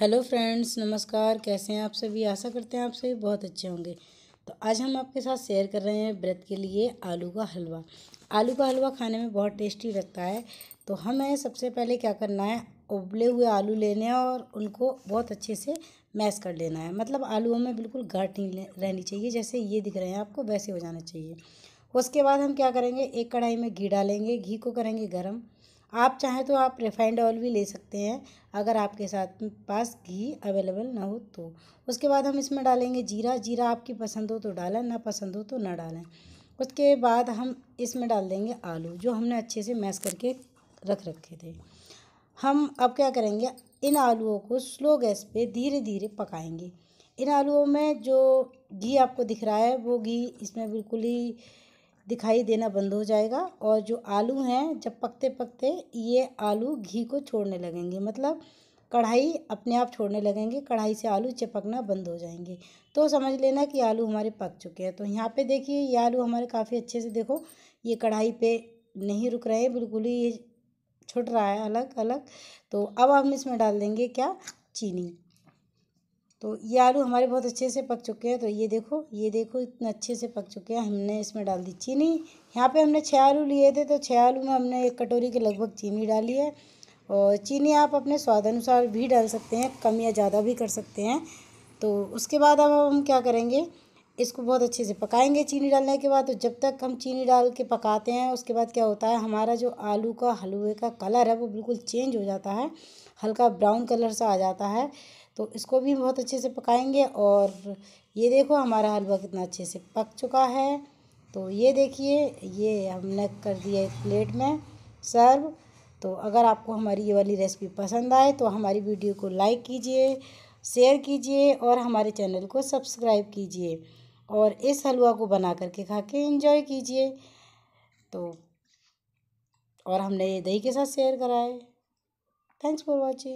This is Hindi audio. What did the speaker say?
हेलो फ्रेंड्स नमस्कार कैसे हैं आप सभी आशा करते हैं आप सभी बहुत अच्छे होंगे तो आज हम आपके साथ शेयर कर रहे हैं व्रत के लिए आलू का हलवा आलू का हलवा खाने में बहुत टेस्टी लगता है तो हमें सबसे पहले क्या करना है उबले हुए आलू लेने हैं और उनको बहुत अच्छे से मैश कर लेना है मतलब आलू हमें बिल्कुल गाँठ नहीं रहनी चाहिए जैसे ये दिख रहे हैं आपको वैसे हो जाना चाहिए उसके बाद हम क्या करेंगे एक कढ़ाई में घी डालेंगे घी को करेंगे गर्म आप चाहें तो आप रिफाइंड ऑयल भी ले सकते हैं अगर आपके साथ पास घी अवेलेबल ना हो तो उसके बाद हम इसमें डालेंगे जीरा जीरा आपकी पसंद हो तो डालें ना पसंद हो तो ना डालें उसके बाद हम इसमें डाल देंगे आलू जो हमने अच्छे से मैश करके रख रखे थे हम अब क्या करेंगे इन आलूओं को स्लो गैस पे धीरे धीरे पकाएंगे इन आलूओं में जो घी आपको दिख रहा है वो घी इसमें बिल्कुल ही दिखाई देना बंद हो जाएगा और जो आलू हैं जब पकते पकते ये आलू घी को छोड़ने लगेंगे मतलब कढ़ाई अपने आप छोड़ने लगेंगे कढ़ाई से आलू चिपकना बंद हो जाएंगे तो समझ लेना कि आलू हमारे पक चुके हैं तो यहाँ पे देखिए ये आलू हमारे काफ़ी अच्छे से देखो ये कढ़ाई पे नहीं रुक रहे हैं बिल्कुल ही ये छुट रहा है अलग अलग तो अब हम इसमें डाल देंगे क्या चीनी तो ये आलू हमारे बहुत अच्छे से पक चुके हैं तो ये देखो ये देखो इतना अच्छे से पक चुके हैं हमने इसमें डाल दी चीनी यहाँ पे हमने छः आलू लिए थे तो छः आलू में हमने एक कटोरी के लगभग चीनी डाली है और चीनी आप अपने स्वाद अनुसार भी डाल सकते हैं कम या ज़्यादा भी कर सकते हैं तो उसके बाद अब हम क्या करेंगे इसको बहुत अच्छे से पकाएंगे चीनी डालने के बाद तो जब तक हम चीनी डाल के पकाते हैं उसके बाद क्या होता है हमारा जो आलू का हलवे का कलर है वो बिल्कुल चेंज हो जाता है हल्का ब्राउन कलर सा आ जाता है तो इसको भी बहुत अच्छे से पकाएंगे और ये देखो हमारा हलवा कितना अच्छे से पक चुका है तो ये देखिए ये हमने कर दिया एक प्लेट में सर्व तो अगर आपको हमारी ये वाली रेसिपी पसंद आए तो हमारी वीडियो को लाइक कीजिए शेयर कीजिए और हमारे चैनल को सब्सक्राइब कीजिए और इस हलवा को बना करके खा के इंजॉय कीजिए तो और हमने ये दही के साथ शेयर कराए थैंक्स फॉर वॉचिंग